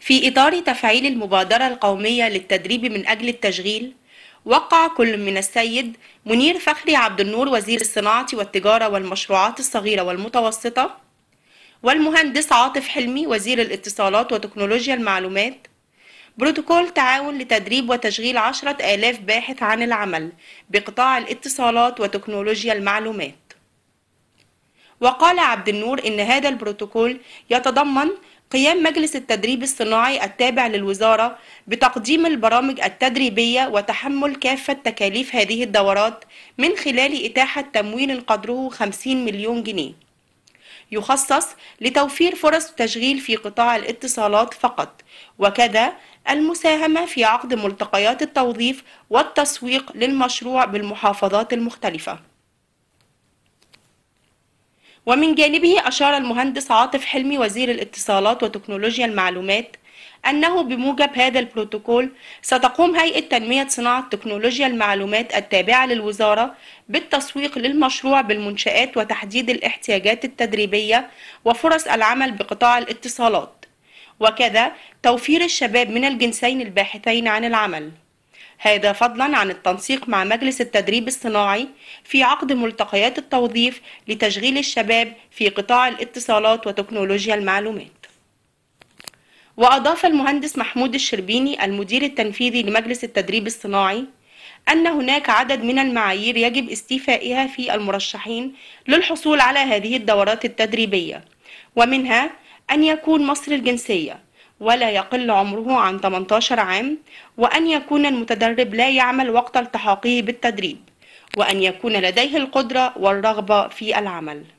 في إطار تفعيل المبادرة القومية للتدريب من أجل التشغيل وقع كل من السيد منير فخري عبد النور وزير الصناعة والتجارة والمشروعات الصغيرة والمتوسطة والمهندس عاطف حلمي وزير الاتصالات وتكنولوجيا المعلومات بروتوكول تعاون لتدريب وتشغيل عشرة آلاف باحث عن العمل بقطاع الاتصالات وتكنولوجيا المعلومات وقال عبد النور إن هذا البروتوكول يتضمن قيام مجلس التدريب الصناعي التابع للوزارة بتقديم البرامج التدريبية وتحمل كافة تكاليف هذه الدورات من خلال إتاحة تمويل قدره 50 مليون جنيه يخصص لتوفير فرص تشغيل في قطاع الاتصالات فقط وكذا المساهمة في عقد ملتقيات التوظيف والتسويق للمشروع بالمحافظات المختلفة ومن جانبه أشار المهندس عاطف حلمي وزير الاتصالات وتكنولوجيا المعلومات أنه بموجب هذا البروتوكول ستقوم هيئة تنمية صناعة تكنولوجيا المعلومات التابعة للوزارة بالتسويق للمشروع بالمنشآت وتحديد الاحتياجات التدريبية وفرص العمل بقطاع الاتصالات وكذا توفير الشباب من الجنسين الباحثين عن العمل هذا فضلا عن التنسيق مع مجلس التدريب الصناعي في عقد ملتقيات التوظيف لتشغيل الشباب في قطاع الاتصالات وتكنولوجيا المعلومات وأضاف المهندس محمود الشربيني المدير التنفيذي لمجلس التدريب الصناعي أن هناك عدد من المعايير يجب استيفائها في المرشحين للحصول على هذه الدورات التدريبية ومنها أن يكون مصر الجنسية ولا يقل عمره عن 18 عام وأن يكون المتدرب لا يعمل وقت التحاقه بالتدريب وأن يكون لديه القدرة والرغبة في العمل